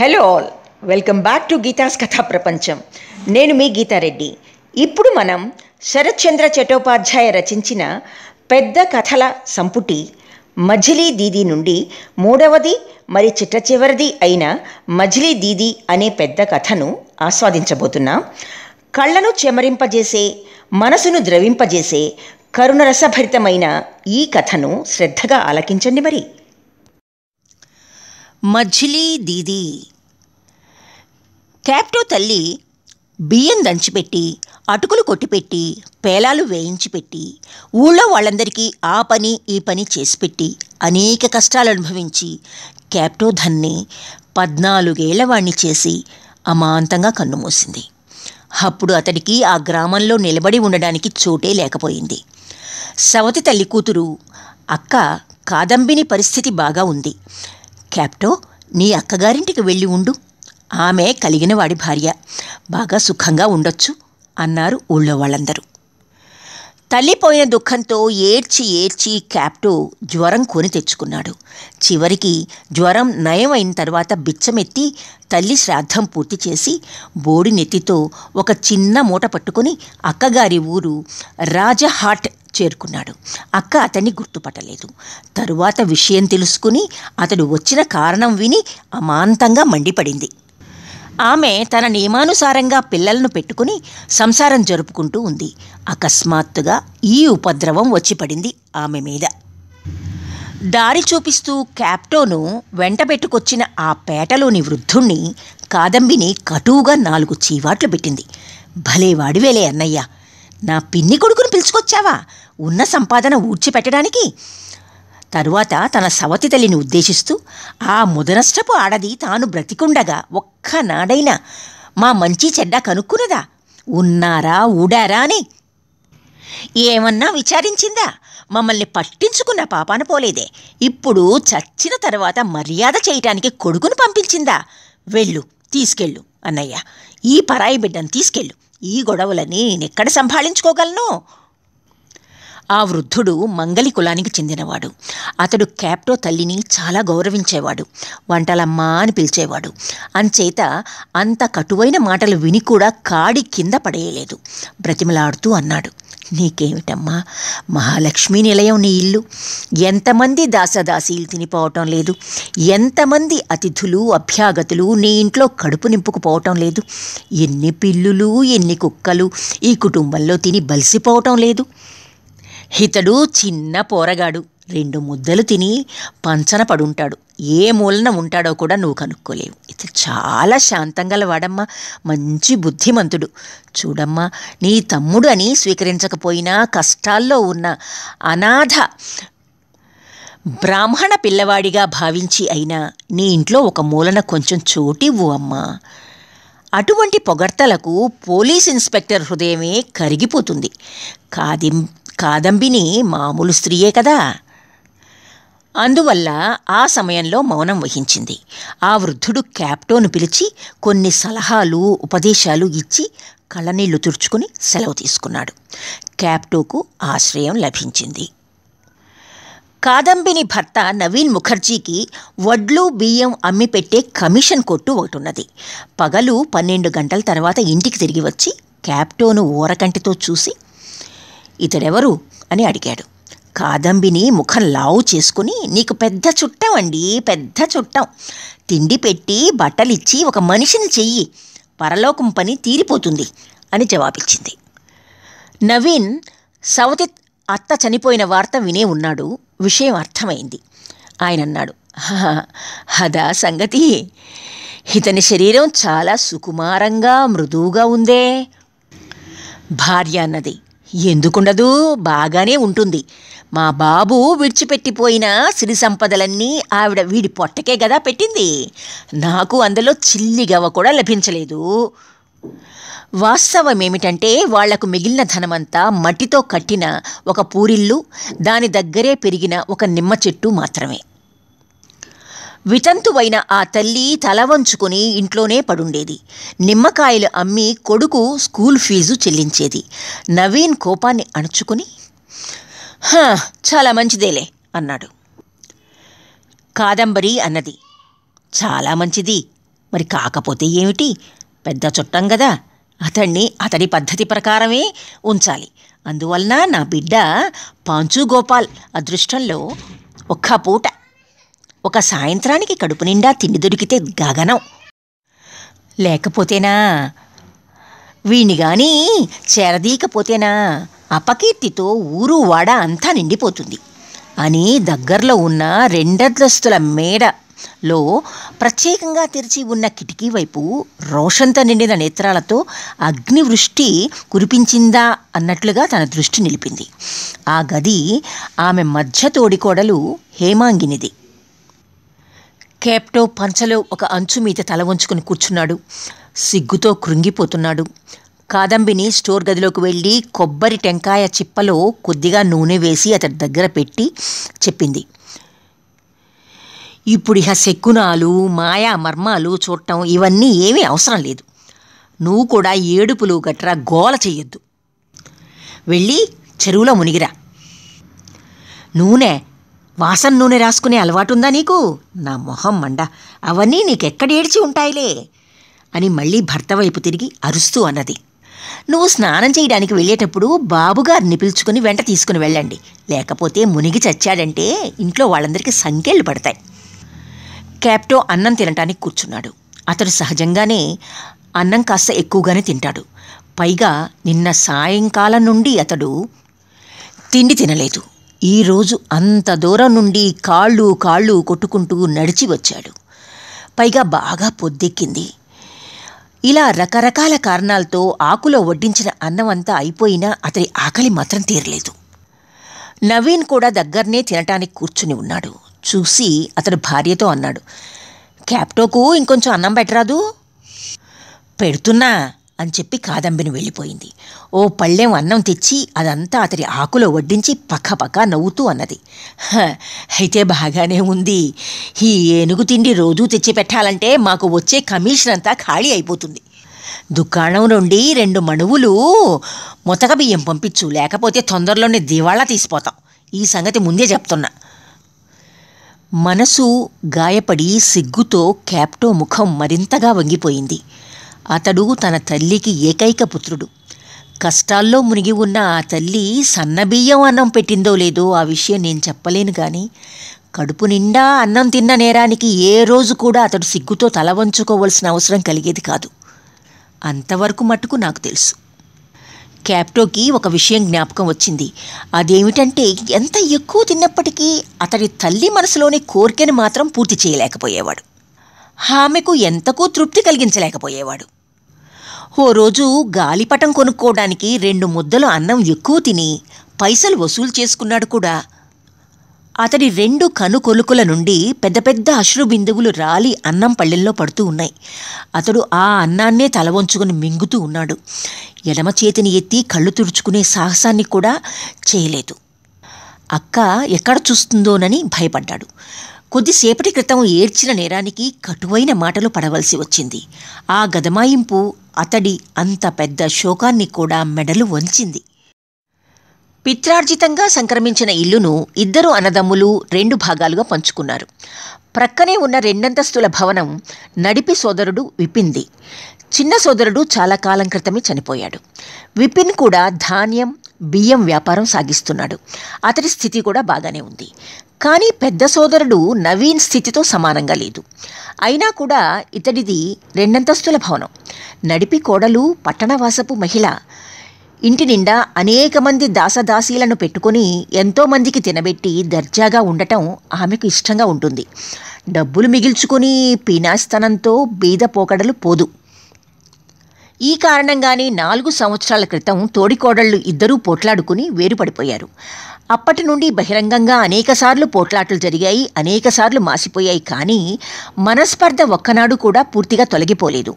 hello all welcome back to గీతాస్ కథా ప్రపంచం నేను మీ గీతారెడ్డి ఇప్పుడు మనం శరత్చంద్ర చటోపాధ్యాయ రచించిన పెద్ద కథల సంపుటి మజిలీ దీది నుండి మూడవది మరి చిట్ట చివరిది అయిన మజిలీ దీది అనే పెద్ద కథను ఆస్వాదించబోతున్నాం కళ్ళను చెమరింపజేసే మనసును ద్రవింపజేసే కరుణరసభరితమైన ఈ కథను శ్రద్ధగా ఆలకించండి మరి మజ్లీ దీది క్యాప్టో తల్లి బియ్యం దంచిపెట్టి అటుకులు కొట్టిపెట్టి పేలాలు వేయించిపెట్టి ఊళ్ళో వాళ్ళందరికీ ఆ పని ఈ పని చేసిపెట్టి అనేక కష్టాలు అనుభవించి క్యాప్టో ధన్ని వాణ్ణి చేసి అమాంతంగా కన్నుమూసింది అప్పుడు అతడికి ఆ గ్రామంలో నిలబడి ఉండడానికి చోటే లేకపోయింది సవతి తల్లి కూతురు అక్క కాదంబిని పరిస్థితి బాగా ఉంది క్యాప్టో నీ అక్కగారింటికి వెళ్ళి ఉండు ఆమె కలిగిన వాడి భార్య బాగా సుఖంగా ఉండొచ్చు అన్నారు ఊళ్ళో వాళ్ళందరూ తల్లిపోయిన దుఃఖంతో ఏడ్చి ఏడ్చి క్యాప్టో జ్వరం కొని తెచ్చుకున్నాడు చివరికి జ్వరం నయమైన తర్వాత బిచ్చమెత్తి తల్లి శ్రాద్ధం పూర్తి చేసి బోడి నెత్తితో ఒక చిన్న మూట పట్టుకుని అక్కగారి ఊరు రాజహాట్ చేరుకున్నాడు అక్క అతన్ని గుర్తుపట్టలేదు తరువాత విషయం తెలుసుకుని అతడు వచ్చిన కారణం విని అమాంతంగా మండిపడింది ఆమె తన నియమానుసారంగా పిల్లలను పెట్టుకుని సంసారం జరుపుకుంటూ ఉంది అకస్మాత్తుగా ఈ ఉపద్రవం వచ్చిపడింది ఆమె మీద దారి చూపిస్తూ క్యాప్టోను వెంటబెట్టుకొచ్చిన ఆ పేటలోని వృద్ధుణ్ణి కాదంబిని కటువుగా నాలుగు చీవాట్లు పెట్టింది భలే వాడివేలే అన్నయ్య నా పిన్ని కొడుకును పిలుచుకొచ్చావా ఉన్న సంపాదన ఊడ్చిపెట్టడానికి తరువాత తన సవతి తల్లిని ఉద్దేశిస్తూ ఆ ముదనష్టపు ఆడది తాను బ్రతికుండగా ఒక్క నాడైన మా మంచి చెడ్డ కనుక్కున్నదా ఉన్నారా ఊడారా అని ఏమన్నా విచారించిందా మమ్మల్ని పట్టించుకున్న పాపాన పోలేదే ఇప్పుడు చచ్చిన తర్వాత మర్యాద చేయటానికి కొడుకును పంపించిందా వెళ్ళు తీసుకెళ్ళు అన్నయ్య ఈ పరాయి బిడ్డను తీసుకెళ్ళు ఈ గొడవలని నేనెక్కడ సంభాళించుకోగలను ఆ వృద్ధుడు మంగలి కులానికి చెందినవాడు అతడు క్యాప్టో తల్లిని చాలా గౌరవించేవాడు వంటలమ్మ అని పిలిచేవాడు అంచేత అంత కటువైన మాటలు విని కూడా కాడి కింద పడేయలేదు బ్రతిమలాడుతూ అన్నాడు నీకేమిటమ్మా మహాలక్ష్మి నిలయం నీ ఇల్లు ఎంతమంది దాసదాసీలు తినిపోవటం లేదు ఎంతమంది అతిథులు అభ్యాగతులు నీ ఇంట్లో కడుపు నింపుకుపోవటం లేదు ఎన్ని పిల్లులు ఎన్ని కుక్కలు ఈ కుటుంబంలో తిని బలిసిపోవటం లేదు ఇతడు చిన్న పోరగాడు రెండు ముద్దలు తిని పంచన పడుంటాడు ఏ మూలన ఉంటాడో కూడా నువ్వు కనుక్కోలేవు ఇతడు చాలా శాంతంగా వాడమ్మా మంచి బుద్ధిమంతుడు చూడమ్మా నీ తమ్ముడు అని స్వీకరించకపోయినా కష్టాల్లో ఉన్న అనాథ బ్రాహ్మణ పిల్లవాడిగా భావించి అయినా నీ ఇంట్లో ఒక మూలన కొంచెం చోటివ్వు అమ్మా అటువంటి పొగడ్తలకు పోలీస్ ఇన్స్పెక్టర్ హృదయమే కరిగిపోతుంది కాదిం కాదంబిని మామూలు స్త్రీయే కదా అందువల్ల ఆ సమయంలో మౌనం వహించింది ఆ వృద్ధుడు క్యాప్టోను పిలిచి కొన్ని సలహాలు ఉపదేశాలు ఇచ్చి కళ్ళనీళ్లు తుడుచుకుని సెలవు తీసుకున్నాడు క్యాప్టోకు ఆశ్రయం లభించింది కాదంబిని భర్త నవీన్ ముఖర్జీకి వడ్లు బియ్యం అమ్మి పెట్టే కమిషన్ కొట్టు ఒకటి ఉన్నది పగలు పన్నెండు గంటల తర్వాత ఇంటికి తిరిగి వచ్చి క్యాప్టోను ఊరకంటితో చూసి ఇతడెవరు అని అడిగాడు కాదంబిని ముఖం లావు చేసుకుని నీకు పెద్ద చుట్టం అండి పెద్ద చుట్టం తిండి పెట్టి బట్టలిచ్చి ఒక మనిషిని చెయ్యి పరలోకం పని తీరిపోతుంది అని జవాబిచ్చింది నవీన్ సవతి అత్త చనిపోయిన వార్త వినే ఉన్నాడు విషయం అర్థమైంది ఆయన అన్నాడు హదా సంగతి ఇతని శరీరం చాలా సుకుమారంగా మృదువుగా ఉందే భార్య అన్నది ఎందుకుండదు బాగానే ఉంటుంది మా బాబు విడిచిపెట్టిపోయిన సిరి సంపదలన్నీ ఆవిడ వీడి పొట్టకే కదా పెట్టింది నాకు అందులో చిల్లిగవ కూడా లభించలేదు వాస్తవం ఏమిటంటే వాళ్లకు మిగిలిన ధనమంతా మట్టితో కట్టిన ఒక పూరిల్లు దాని దగ్గరే పెరిగిన ఒక నిమ్మ చెట్టు మాత్రమే వితంతువైన ఆ తల్లి తల వంచుకుని ఇంట్లోనే పడుండేది నిమ్మకాయలు అమ్మి కొడుకు స్కూల్ ఫీజు చెల్లించేది నవీన్ కోపాన్ని అణుచుకుని చాలా మంచిదేలే అన్నాడు కాదంబరి అన్నది చాలా మంచిది మరి కాకపోతే ఏమిటి పెద్ద చుట్టం కదా అతణ్ణి అతడి పద్ధతి ప్రకారమే ఉంచాలి అందువలన నా బిడ్డ పాంచు గోపాల్ అదృష్టంలో ఒక్క పూట ఒక సాయంత్రానికి కడుపు నిండా తిండి దొరికితే గగనం లేకపోతేనా వీణ్ణి గాని చేరదీకపోతేనా అపకీర్తితో ఊరు వాడ అంతా నిండిపోతుంది అని దగ్గరలో ఉన్న రెండద్రస్తుల మేడలో ప్రత్యేకంగా తెరిచి ఉన్న కిటికీ వైపు రోషంతో నిండిన నేత్రాలతో అగ్నివృష్టి కురిపించిందా అన్నట్లుగా తన దృష్టి నిలిపింది ఆ గది ఆమె మధ్య తోడికోడలు హేమాంగినిది క్యాప్టో పంచలో ఒక అంచు మీద తల వంచుకుని కూర్చున్నాడు సిగ్గుతో కృంగిపోతున్నాడు కాదంబిని స్టోర్ గదిలోకి వెళ్ళి కొబ్బరి టెంకాయ చిప్పలో కొద్దిగా నూనె వేసి అతడి దగ్గర పెట్టి చెప్పింది ఇప్పుడు ఇహ శకునాలు మాయా మర్మాలు చూడటం ఇవన్నీ ఏమీ అవసరం లేదు నువ్వు కూడా ఏడుపులు గట్రా గోల చెయ్యొద్దు వెళ్ళి చెరువులో మునిగిరా నూనె వాసన నూనె రాసుకునే అలవాటుందా నీకు నా మొహం మండ అవన్నీ నీకెక్కడ ఏడ్చి ఉంటాయిలే అని మళ్ళీ భర్త వైపు తిరిగి అరుస్తూ అన్నది నువ్వు స్నానం చేయడానికి వెళ్ళేటప్పుడు బాబుగారిని పిలుచుకుని వెంట తీసుకుని వెళ్ళండి లేకపోతే మునిగి చచ్చాడంటే ఇంట్లో వాళ్ళందరికీ సంఖ్యలు పడతాయి క్యాప్టో అన్నం తినటానికి కూర్చున్నాడు అతడు సహజంగానే అన్నం కాస్త ఎక్కువగానే తింటాడు పైగా నిన్న సాయంకాలం నుండి అతడు తిండి తినలేదు ఈరోజు అంత దూరం నుండి కాళ్ళు కాళ్ళు కొట్టుకుంటూ నడిచి వచ్చాడు పైగా బాగా పొద్దెక్కింది ఇలా రకరకాల కారణాలతో ఆకులో వడ్డించిన అన్నం అంతా అయిపోయినా అతని ఆకలి మాత్రం తీరలేదు నవీన్ కూడా దగ్గరనే తినటానికి కూర్చుని ఉన్నాడు చూసి అతడు భార్యతో అన్నాడు క్యాప్టోకు ఇంకొంచెం అన్నం పెట్టరాదు పెడుతున్నా అని చెప్పి కాదంబిని వెళ్ళిపోయింది ఓ పళ్ళెం అన్నం తెచ్చి అదంతా అతడి ఆకులో వడ్డించి పక్కపక్క నవ్వుతూ అన్నది అయితే బాగానే ఉంది ఈ ఏనుగు తిండి రోజూ తెచ్చి పెట్టాలంటే మాకు వచ్చే కమిషన్ అంతా ఖాళీ అయిపోతుంది దుకాణం నుండి రెండు మణువులు ముతక బియ్యం పంపించు లేకపోతే తొందరలోనే దివాళా తీసిపోతాం ఈ సంగతి ముందే చెప్తున్నా మనసు గాయపడి సిగ్గుతో క్యాప్టో ముఖం మరింతగా వంగిపోయింది అతడు తన తల్లికి ఏకైక పుత్రుడు కష్టాల్లో మునిగి ఉన్న ఆ తల్లి సన్నబియ్యం అన్నం పెట్టిందో లేదో ఆ విషయం నేను చెప్పలేను కానీ కడుపు నిండా అన్నం తిన్న నేరానికి ఏ రోజు కూడా అతడు సిగ్గుతో తల వంచుకోవలసిన అవసరం కలిగేది కాదు అంతవరకు మటుకు నాకు తెలుసు క్యాప్టోకి ఒక విషయం జ్ఞాపకం వచ్చింది అదేమిటంటే ఎంత ఎక్కువ తిన్నప్పటికీ అతడి తల్లి మనసులోని కోరికను మాత్రం పూర్తి చేయలేకపోయేవాడు ఆమెకు ఎంతకూ తృప్తి కలిగించలేకపోయేవాడు ఓ రోజు గాలిపటం కొనుక్కోవడానికి రెండు ముద్దలు అన్నం ఎక్కువ తిని పైసలు వసూలు చేసుకున్నాడు కూడా అతడి రెండు కనుకొలుకుల నుండి పెద్ద పెద్ద అశ్రు బిందువులు రాలి అన్నం పళ్ళెల్లో పడుతూ ఉన్నాయి అతడు ఆ అన్నాన్నే తలవంచుకుని మింగుతూ ఉన్నాడు ఎడమ చేతిని ఎత్తి కళ్ళు తుడుచుకునే సాహసాన్ని కూడా చేయలేదు అక్క ఎక్కడ చూస్తుందోనని భయపడ్డాడు కొద్దిసేపటి క్రితం ఏడ్చిన నేరానికి కటువైన మాటలు పడవలసి వచ్చింది ఆ గదమాయింపు అతడి అంత పెద్ద శోకాన్ని కూడా మెడలు వంచింది పిత్రార్జితంగా సంక్రమించిన ఇల్లును ఇద్దరు అన్నదమ్ములు రెండు భాగాలుగా పంచుకున్నారు ప్రక్కనే ఉన్న రెండంతస్తుల భవనం నడిపి సోదరుడు విపింది చిన్న సోదరుడు చాలా కాలం క్రితమే చనిపోయాడు విపిన్ కూడా ధాన్యం బియ్యం వ్యాపారం సాగిస్తున్నాడు అతడి స్థితి కూడా బాగానే ఉంది కానీ పెద్ద సోదరుడు నవీన్ స్థితితో సమానంగా లేదు అయినా కూడా ఇతడిది రెండంతస్తుల భవనం నడిపి కోడలు పట్టణవాసపు మహిళ ఇంటి నిండా అనేక మంది దాసదాసీలను పెట్టుకుని ఎంతోమందికి తినబెట్టి దర్జాగా ఉండటం ఆమెకు ఇష్టంగా ఉంటుంది డబ్బులు మిగిల్చుకుని పీనాస్తనంతో బీద పోకడలు పోదు ఈ కారణంగానే నాలుగు సంవత్సరాల క్రితం తోడికోడళ్లు ఇద్దరూ పోట్లాడుకుని వేరుపడిపోయారు అప్పటి నుండి బహిరంగంగా అనేకసార్లు పోట్లాట్లు జరిగాయి అనేకసార్లు మాసిపోయాయి కానీ మనస్పర్ధ ఒక్కనాడు కూడా పూర్తిగా తొలగిపోలేదు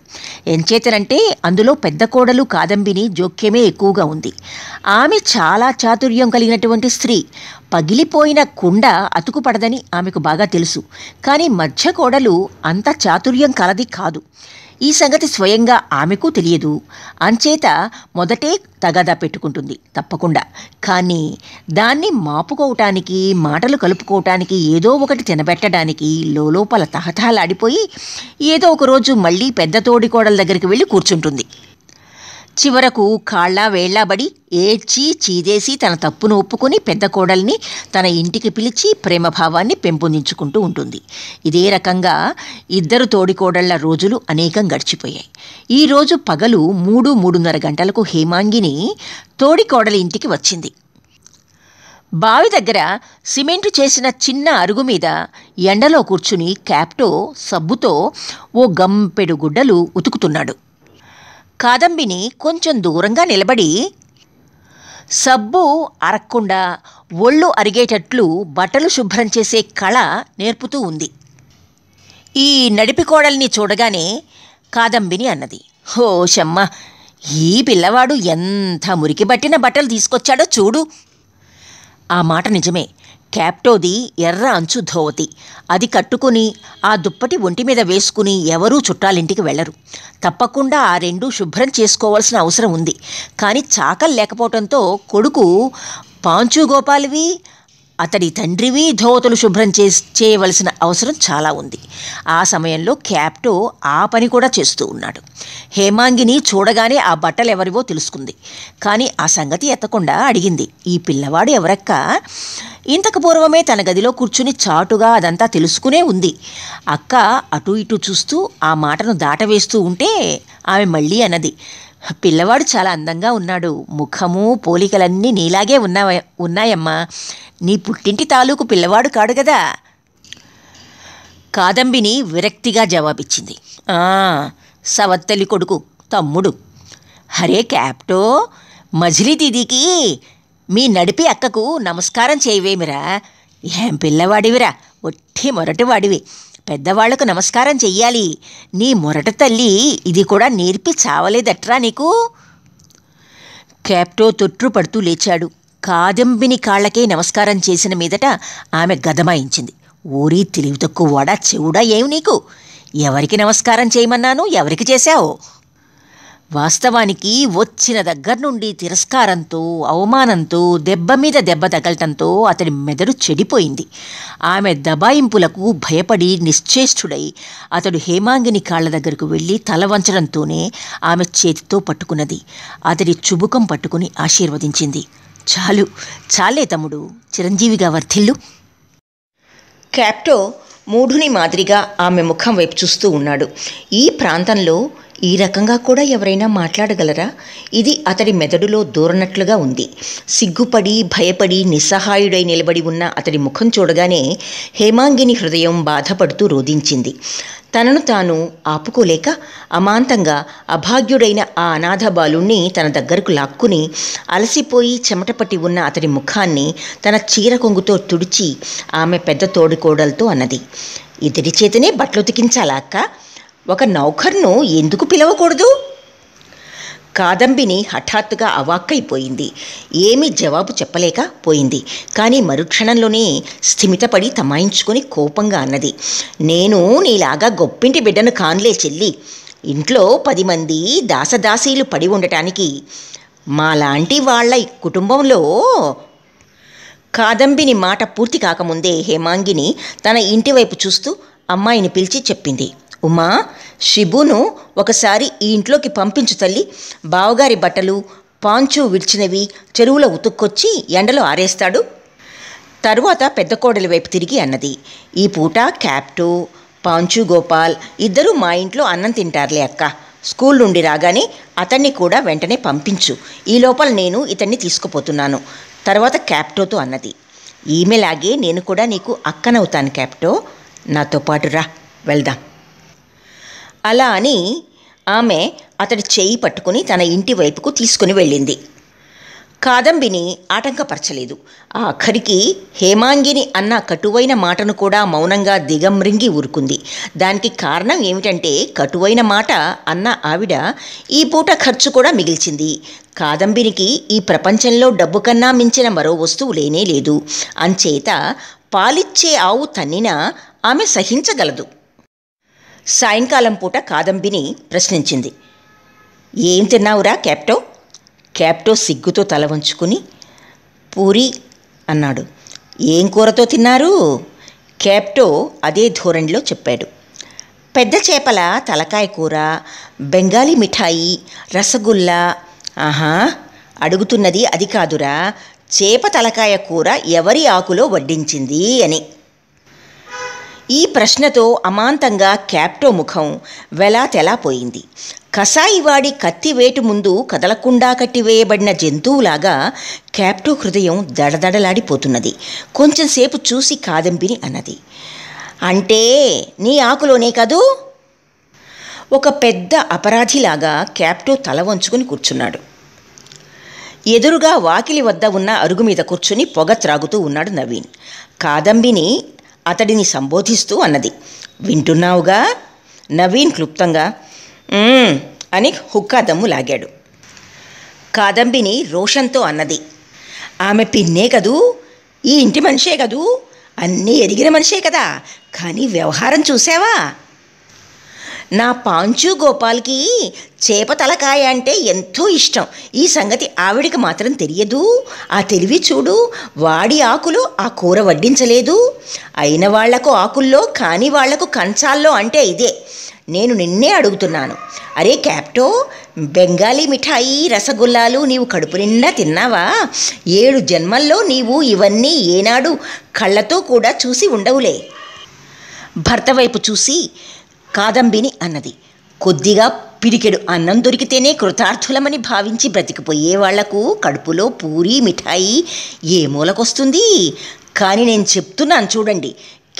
ఎంచేతనంటే అందులో పెద్ద కోడలు కాదంబిని జోక్యమే ఎక్కువగా ఉంది ఆమె చాలా చాతుర్యం కలిగినటువంటి స్త్రీ పగిలిపోయిన కుండ అతుకుపడదని ఆమెకు బాగా తెలుసు కానీ మధ్య కోడలు అంత చాతుర్యం కలది కాదు ఈ సంగతి స్వయంగా ఆమెకు తెలియదు అంచేత మొదటే తగాదా పెట్టుకుంటుంది తప్పకుండా కానీ దాన్ని మాపుకోవటానికి మాటలు కలుపుకోవటానికి ఏదో ఒకటి తినబెట్టడానికి లోపల తహతహలాడిపోయి ఏదో ఒకరోజు మళ్ళీ పెద్ద తోడికోడల దగ్గరికి వెళ్ళి కూర్చుంటుంది చివరకు కాళ్ళ వేళ్లాబడి ఏడ్చి చీదేసి తన తప్పును ఒప్పుకొని పెద్ద కోడల్ని తన ఇంటికి పిలిచి ప్రేమభావాన్ని పెంపొందించుకుంటూ ఉంటుంది ఇదే రకంగా ఇద్దరు తోడికోడళ్ల రోజులు అనేకం గడిచిపోయాయి ఈ రోజు పగలు మూడు మూడున్నర గంటలకు హేమాంగిని తోడికోడలి ఇంటికి వచ్చింది బావి దగ్గర సిమెంటు చేసిన చిన్న అరుగు మీద ఎండలో కూర్చుని క్యాప్టో సబ్బుతో ఓ గంపెడు గుడ్డలు ఉతుకుతున్నాడు కాదంబిని కొంచెం దూరంగా నిలబడి సబ్బు అరక్కుండా ఒళ్ళు అరిగేటట్లు బట్టలు శుభ్రం చేసే కళ నేర్పుతూ ఉంది ఈ నడిపికోడల్ని చూడగానే కాదంబిని అన్నది హో శమ్మ ఈ పిల్లవాడు ఎంత మురికి బట్టిన బట్టలు తీసుకొచ్చాడో చూడు ఆ మాట నిజమే క్యాప్టోది ఎర్ర అంచు ధోవతి అది కట్టుకుని ఆ దుప్పటి ఒంటి మీద వేసుకుని ఎవరూ చుట్టాలింటికి వెళ్ళరు తప్పకుండా ఆ రెండు శుభ్రం చేసుకోవాల్సిన అవసరం ఉంది కానీ చాకలు లేకపోవడంతో కొడుకు పాంచు గోపాల్వి అతడి తండ్రివి ధోతలు శుభ్రం చే చేయవలసిన అవసరం చాలా ఉంది ఆ సమయంలో క్యాప్టో ఆ పని కూడా చేస్తూ ఉన్నాడు హేమాంగిని చూడగానే ఆ బట్టలు ఎవరివో తెలుసుకుంది కానీ ఆ సంగతి ఎత్తకుండా అడిగింది ఈ పిల్లవాడు ఎవరక్క ఇంతకు పూర్వమే తన గదిలో కూర్చుని చాటుగా అదంతా తెలుసుకునే ఉంది అక్క అటు ఇటు చూస్తూ ఆ మాటను దాటవేస్తూ ఉంటే ఆమె మళ్ళీ అన్నది పిల్లవాడు చాలా అందంగా ఉన్నాడు ముఖము పోలికలన్నీ నీలాగే ఉన్నా ఉన్నాయమ్మా నీ పుట్టింటి తాలూకు పిల్లవాడు కాడు కదా కాదంబిని విరక్తిగా జవాబిచ్చింది సవత్తలి కొడుకు తమ్ముడు హరే క్యాప్టో మజిలీ దీదికి మీ నడిపి అక్కకు నమస్కారం చేయవేమిరా ఏం పిల్లవాడివిరా ఒట్టి మొరటివాడివి పెద్దవాళ్లకు నమస్కారం చెయ్యాలి నీ మొరట తల్లి ఇది కూడా నేర్పి చావలేదట్రా నీకు క్యాప్టో తొట్టు పడుతూ లేచాడు కాదంబిని కాళ్లకే నమస్కారం చేసిన మీదట ఆమె గదమాయించింది ఊరి తెలివి తక్కువ వాడా చెవుడా ఏమి నీకు ఎవరికి నమస్కారం చేయమన్నాను ఎవరికి చేశావు వాస్తవానికి వచ్చిన దగ్గర నుండి తిరస్కారంతో అవమానంతో దెబ్బ మీద దెబ్బ తగలటంతో అతని మెదడు చెడిపోయింది ఆమె దబాయింపులకు భయపడి నిశ్చేష్టుడై అతడు హేమాంగిని కాళ్ళ దగ్గరకు వెళ్ళి తల వంచడంతోనే ఆమె చేతితో పట్టుకున్నది అతడి చుబుకం పట్టుకుని ఆశీర్వదించింది చాలు చాలే తమ్ముడు చిరంజీవిగా వర్ధిల్లు క్యాప్టో మూఢుని మాదిరిగా ఆమె ముఖం వైపు చూస్తూ ఉన్నాడు ఈ ప్రాంతంలో ఈ రకంగా కూడా ఎవరైనా మాట్లాడగలరా ఇది అతడి మెదడులో దూరనట్లుగా ఉంది సిగ్గుపడి భయపడి నిస్సహాయుడై నిలబడి ఉన్న అతడి ముఖం చూడగానే హేమాంగిని హృదయం బాధపడుతూ రోధించింది తనను తాను ఆపుకోలేక అమాంతంగా అభాగ్యుడైన ఆ అనాథ బాలుణ్ణి తన దగ్గరకు లాక్కుని అలసిపోయి చెమటపట్టి ఉన్న అతడి ముఖాన్ని తన చీర కొంగుతో తుడిచి ఆమె పెద్ద తోడుకోడలతో అన్నది ఇతడి చేతనే బట్టలు ఉతికించాలా అక్క ఒక నౌకర్ను ఎందుకు పిలవకూడదు కాదంబిని హఠాత్తుగా అవాక్కైపోయింది ఏమీ జవాబు చెప్పలేక పోయింది కానీ మరుక్షణంలోనే స్థిమితపడి తమాయించుకొని కోపంగా అన్నది నేను నీలాగా గొప్పింటి బిడ్డను కాన్లే చెల్లి ఇంట్లో పది మంది దాసదాసీలు పడి ఉండటానికి మాలాంటి వాళ్ళ కుటుంబంలో కాదంబిని మాట పూర్తి కాకముందే హేమాంగిని తన ఇంటివైపు చూస్తూ అమ్మాయిని పిలిచి చెప్పింది ఉమా షిబును ఒకసారి ఈ ఇంట్లోకి పంపించు తల్లి బావగారి బట్టలు పాంచు విడిచినవి చెరువులో ఉతుక్కొచ్చి ఎండలో ఆరేస్తాడు తరువాత పెద్ద కోడలి వైపు తిరిగి అన్నది ఈ పూట క్యాప్టు పాంచు గోపాల్ ఇద్దరూ మా ఇంట్లో అన్నం తింటారులే అక్క స్కూల్ నుండి రాగానే అతన్ని కూడా వెంటనే పంపించు ఈ లోపల నేను ఇతన్ని తీసుకుపోతున్నాను తర్వాత క్యాప్టోతో అన్నది ఈమెలాగే నేను కూడా నీకు అక్కనవుతాను క్యాప్టో నాతో పాటు రా వెళ్దాం అలా అని ఆమె అతడి చేయి పట్టుకుని తన ఇంటి వైపుకు తీసుకుని వెళ్ళింది కాదంబిని ఆటంకపరచలేదు ఆఖరికి హేమాంగిని అన్న కటువైన మాటను కూడా మౌనంగా దిగమ్రింగి ఊరుకుంది దానికి కారణం ఏమిటంటే కటువైన మాట అన్న ఆవిడ ఈ పూట ఖర్చు కూడా మిగిల్చింది కాదంబినికి ఈ ప్రపంచంలో డబ్బు కన్నా మించిన మరో వస్తువు లేనే లేదు అంచేత పాలిచ్చే ఆవు తన్నినా ఆమె సహించగలదు సాయంకాలం పూట కాదంబిని ప్రశ్నించింది ఏం తిన్నావురా క్యాప్టో క్యాప్టో సిగ్గుతో తల వంచుకుని పూరి అన్నాడు ఏం కూరతో తిన్నారు క్యాప్టో అదే ధోరణిలో చెప్పాడు పెద్ద చేపల తలకాయ కూర బెంగాలీ మిఠాయి రసగుల్లా ఆహా అడుగుతున్నది అది కాదురా చేప తలకాయ కూర ఎవరి ఆకులో వడ్డించింది అని ఈ ప్రశ్నతో అమాంతంగా క్యాప్టో ముఖం వెలాతెలా పోయింది కసాయివాడి కత్తివేటు ముందు కదలకుండా కట్టివేయబడిన జంతువులాగా క్యాప్టో హృదయం దడదడలాడిపోతున్నది కొంచెంసేపు చూసి కాదంబిని అన్నది అంటే నీ ఆకులోనే కదూ ఒక పెద్ద అపరాధిలాగా క్యాప్టో తల వంచుకుని కూర్చున్నాడు ఎదురుగా వాకిలి వద్ద ఉన్న అరుగు మీద కూర్చుని పొగ త్రాగుతూ ఉన్నాడు నవీన్ కాదంబిని అతడిని సంబోధిస్తూ అన్నది వింటున్నావుగా నవీన్ క్లుప్తంగా అని హుక్కాదమ్ము లాగాడు కాదంబిని రోషంతో అన్నది ఆమె పిన్నే కదూ ఈ ఇంటి మనిషే కదూ అన్నీ ఎరిగిన మనిషే కదా కానీ వ్యవహారం చూసావా నా పాంచు గోపాల్కి చేప తలకాయ అంటే ఎంతో ఇష్టం ఈ సంగతి ఆవిడికి మాత్రం తెలియదు ఆ తెలివి చూడు వాడి ఆకులు ఆ కూర వడ్డించలేదు అయిన వాళ్లకు ఆకుల్లో కాని వాళ్లకు కంచాల్లో అంటే ఇదే నేను నిన్నే అడుగుతున్నాను అరే క్యాప్టో బెంగాలీ మిఠాయి రసగుల్లాలు నీవు కడుపు నిండా తిన్నావా ఏడు జన్మల్లో నీవు ఇవన్నీ ఏనాడు కళ్ళతో కూడా చూసి ఉండవులే భర్త వైపు చూసి కాదంబిని అన్నది కొద్దిగా పిరికెడు అన్నం దొరికితేనే కృతార్థులమని భావించి బ్రతికిపోయే వాళ్లకు కడుపులో పూరి మిఠాయి ఏ మూలకొస్తుంది కానీ నేను చెప్తున్నాను చూడండి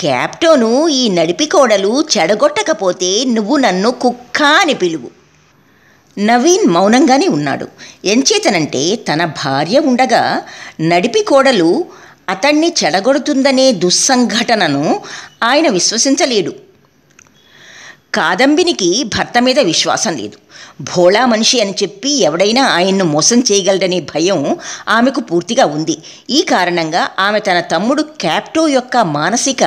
క్యాప్టోను ఈ నడిపికోడలు చెడగొట్టకపోతే నువ్వు నన్ను కుక్క అని పిలువు నవీన్ మౌనంగానే ఉన్నాడు ఎంచేతనంటే తన భార్య ఉండగా నడిపికోడలు అతన్ని చెడగొడుతుందనే దుస్సంఘటనను ఆయన విశ్వసించలేడు కాదంబినికి భర్త మీద విశ్వాసం లేదు భోళా మనిషి అని చెప్పి ఎవడైనా ఆయన్ను మోసం చేయగలడనే భయం ఆమెకు పూర్తిగా ఉంది ఈ కారణంగా ఆమె తన తమ్ముడు క్యాప్టో యొక్క మానసిక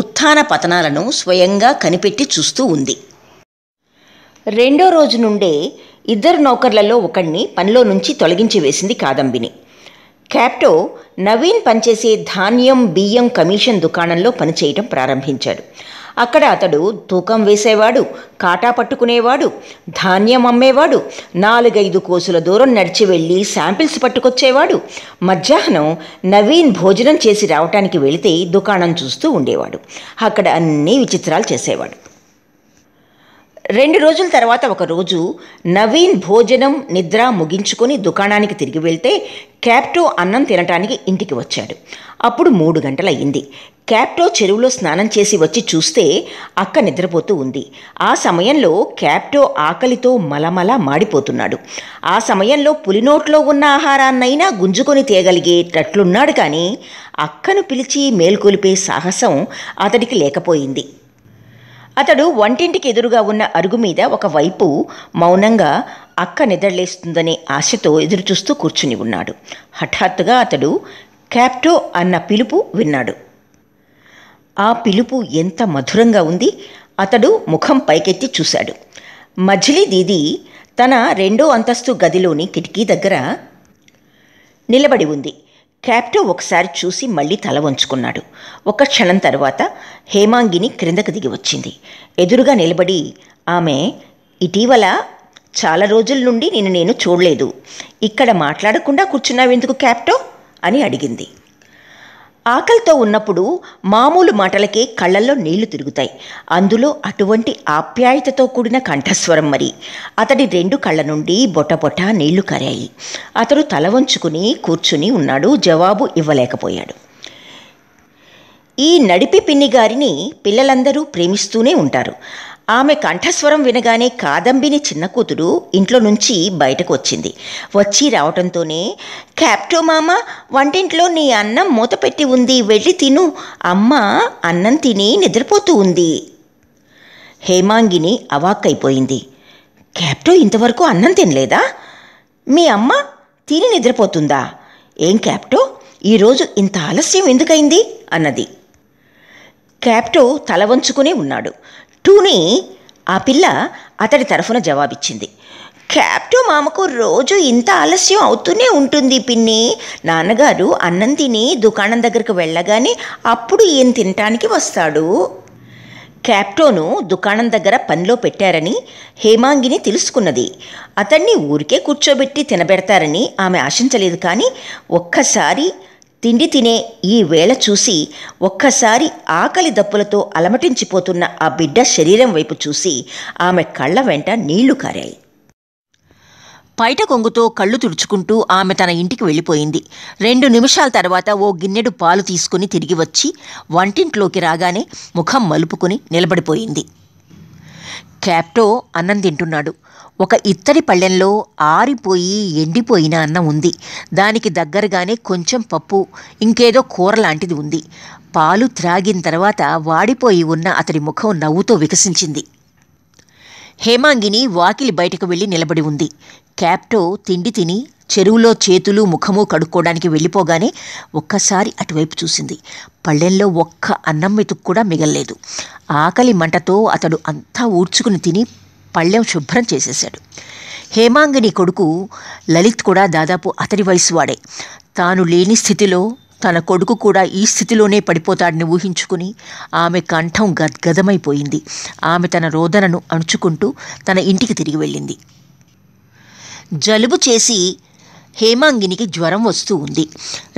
ఉత్థాన పతనాలను స్వయంగా కనిపెట్టి చూస్తూ ఉంది రెండో రోజు నుండే ఇద్దరు నౌకర్లలో ఒకణ్ణి పనిలో నుంచి తొలగించి వేసింది కాదంబిని క్యాప్టో నవీన్ పనిచేసే ధాన్యం బియ్యం కమిషన్ దుకాణంలో పనిచేయటం ప్రారంభించాడు అక్కడ అతడు తూకం వేసేవాడు కాటా పట్టుకునేవాడు ధాన్యం అమ్మేవాడు నాలుగైదు కోసుల దూరం నడిచి వెళ్ళి శాంపిల్స్ పట్టుకొచ్చేవాడు మధ్యాహ్నం నవీన్ భోజనం చేసి రావటానికి వెళితే దుకాణం చూస్తూ ఉండేవాడు అక్కడ అన్ని విచిత్రాలు చేసేవాడు రెండు రోజుల తర్వాత ఒకరోజు నవీన్ భోజనం నిద్ర ముగించుకొని దుకాణానికి తిరిగి వెళ్తే క్యాప్టో అన్నం తినటానికి ఇంటికి వచ్చాడు అప్పుడు మూడు గంటలయ్యింది క్యాప్టో చెరువులో స్నానం చేసి వచ్చి చూస్తే అక్క నిద్రపోతూ ఉంది ఆ సమయంలో క్యాప్టో ఆకలితో మలమల మాడిపోతున్నాడు ఆ సమయంలో పులినోట్లో ఉన్న ఆహారాన్నైనా గుంజుకొని తేగలిగేటట్లున్నాడు కానీ అక్కను పిలిచి మేల్కొలిపే సాహసం అతడికి లేకపోయింది అతడు వంటింటికి ఎదురుగా ఉన్న అరుగు మీద ఒకవైపు మౌనంగా అక్క నిద్రలేస్తుందనే ఆశతో ఎదురుచూస్తూ కూర్చుని ఉన్నాడు హఠాత్తుగా అతడు క్యాప్టో అన్న పిలుపు విన్నాడు ఆ పిలుపు ఎంత మధురంగా ఉంది అతడు ముఖం పైకెత్తి చూశాడు మజిలీ దీది తన రెండో అంతస్తు గదిలోని కిటికీ దగ్గర నిలబడి ఉంది క్యాప్టో ఒకసారి చూసి మళ్ళీ తల వంచుకున్నాడు ఒక క్షణం తర్వాత హేమాంగిని క్రిందకు దిగి వచ్చింది ఎదురుగా నిలబడి ఆమె ఇటీవల చాలా రోజుల నుండి నిన్ను నేను చూడలేదు ఇక్కడ మాట్లాడకుండా కూర్చున్నావెందుకు క్యాప్టో అని అడిగింది ఆకలితో ఉన్నప్పుడు మామూలు మాటలకే కళ్ళల్లో నీళ్లు తిరుగుతాయి అందులో అటువంటి ఆప్యాయతతో కూడిన కంఠస్వరం మరి అతడి రెండు కళ్ళ నుండి బొట నీళ్లు కరాయి అతడు తల వంచుకుని కూర్చుని ఉన్నాడు జవాబు ఇవ్వలేకపోయాడు ఈ నడిపి పిన్ని గారిని పిల్లలందరూ ప్రేమిస్తూనే ఉంటారు ఆమె కంఠస్వరం వినగానే కాదంబిని చిన్న కూతురు ఇంట్లో నుంచి బయటకు వచ్చింది వచ్చి రావటంతోనే క్యాప్టో మామ వంటింట్లో నీ అన్నం మూత పెట్టి ఉంది వెళ్ళి తిను అమ్మ అన్నం తిని నిద్రపోతూ ఉంది హేమాంగిని అవాక్కైపోయింది క్యాప్టో ఇంతవరకు అన్నం తినలేదా మీ అమ్మ తిని నిద్రపోతుందా ఏం క్యాప్టో ఈరోజు ఇంత ఆలస్యం ఎందుకైంది అన్నది క్యాప్టో తల వంచుకునే ఉన్నాడు టూని ఆ పిల్ల అతడి తరఫున జవాబిచ్చింది క్యాప్టో మామకు రోజు ఇంత ఆలస్యం అవుతూనే ఉంటుంది పిన్ని నాన్నగారు అన్నం తిని దుకాణం దగ్గరకు వెళ్ళగానే అప్పుడు ఈయన తినటానికి వస్తాడు క్యాప్టోను దుకాణం దగ్గర పనిలో పెట్టారని హేమాంగిని తెలుసుకున్నది అతన్ని ఊరికే కూర్చోబెట్టి తినబెడతారని ఆమె ఆశించలేదు కానీ ఒక్కసారి తిండి తినే ఈ వేళ చూసి ఒక్కసారి ఆకలి దప్పులతో అలమటించిపోతున్న ఆ బిడ్డ శరీరం వైపు చూసి ఆమె కళ్ళ వెంట నీళ్లు కారాయి పైట కొంగుతో కళ్ళు తుడుచుకుంటూ ఆమె తన ఇంటికి వెళ్ళిపోయింది రెండు నిమిషాల తర్వాత ఓ గిన్నెడు పాలు తీసుకుని తిరిగి వచ్చి వంటింట్లోకి రాగానే ముఖం మలుపుకుని నిలబడిపోయింది క్యాప్టో అన్నం తింటున్నాడు ఒక ఇత్తడి పళ్ళెంలో ఆరిపోయి ఎండిపోయిన అన్నం ఉంది దానికి దగ్గరగానే కొంచెం పప్పు ఇంకేదో కూర లాంటిది ఉంది పాలు త్రాగిన తర్వాత వాడిపోయి ఉన్న అతడి ముఖం నవ్వుతో వికసించింది హేమాంగిని వాకిలి బయటకు వెళ్ళి నిలబడి ఉంది క్యాప్టో తిండి తిని చెరువులో చేతులు ముఖము కడుక్కోవడానికి వెళ్ళిపోగానే ఒక్కసారి అటువైపు చూసింది పళ్ళెంలో ఒక్క అన్నం మెతుకు కూడా మిగల్లేదు ఆకలి మంటతో అతడు అంతా ఊడ్చుకుని తిని పళ్ళెం శుభ్రం చేసేశాడు హేమాంగిని కొడుకు లలిత్ కూడా దాదాపు అతడి వయసు వాడే తాను లేని స్థితిలో తన కొడుకు కూడా ఈ స్థితిలోనే పడిపోతాడని ఊహించుకుని ఆమె కంఠం గద్గదమైపోయింది ఆమె తన రోదనను అణుచుకుంటూ తన ఇంటికి తిరిగి వెళ్ళింది జలుబు చేసి హేమాంగినికి జ్వరం వస్తూ ఉంది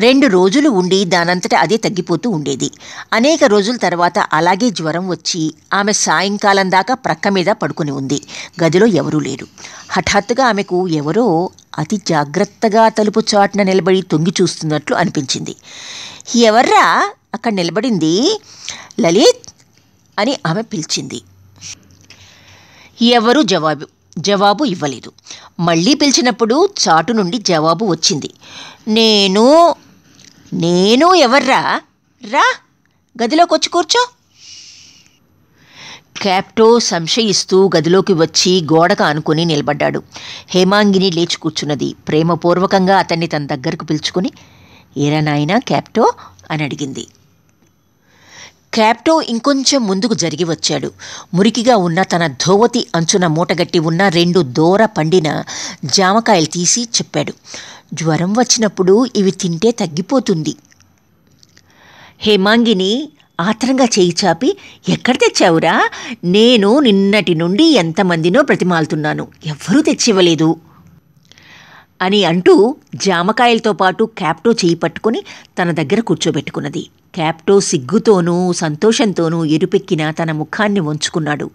రెండు రోజులు ఉండి దానంతట అదే తగ్గిపోతూ ఉండేది అనేక రోజుల తర్వాత అలాగే జ్వరం వచ్చి ఆమె సాయంకాలం దాకా ప్రక్క మీద పడుకుని ఉంది గదిలో ఎవరూ లేరు హఠాత్తుగా ఆమెకు ఎవరో అతి జాగ్రత్తగా తలుపు చాటున నిలబడి తొంగి చూస్తున్నట్లు అనిపించింది ఎవర్రా అక్కడ నిలబడింది లలిత్ అని ఆమె పిలిచింది ఎవరు జవాబు జవాబు ఇవ్వలేదు మళ్ళీ పిలిచినప్పుడు చాటు నుండి జవాబు వచ్చింది నేను నేను ఎవర్రా రా గదిలోకి వచ్చి కూర్చో క్యాప్టో సంశయిస్తూ గదిలోకి వచ్చి గోడకు అనుకుని నిలబడ్డాడు హేమాంగిని లేచి కూర్చున్నది ప్రేమపూర్వకంగా అతన్ని తన దగ్గరకు పిలుచుకుని ఏరా నాయనా క్యాప్టో అని అడిగింది క్యాప్టో ఇంకొంచెం ముందుకు జరిగి వచ్చాడు మురికిగా ఉన్న తన ధోవతి అంచున మూటగట్టి ఉన్న రెండు దూర పండిన జామకాయలు తీసి చెప్పాడు జ్వరం వచ్చినప్పుడు ఇవి తింటే తగ్గిపోతుంది హేమాంగిని ఆత్రంగా చేయి చాపి ఎక్కడ తెచ్చావురా నేను నిన్నటి నుండి ఎంతమందినో ప్రతిమాలుతున్నాను ఎవ్వరూ తెచ్చివ్వలేదు అని అంటూ జామకాయలతో పాటు క్యాప్టో చేయి పట్టుకుని తన దగ్గర కూర్చోబెట్టుకున్నది క్యాప్టో సిగ్గుతోనూ సంతోషంతోనూ ఎరుపెక్కిన తన ముఖాన్ని వంచుకున్నాడు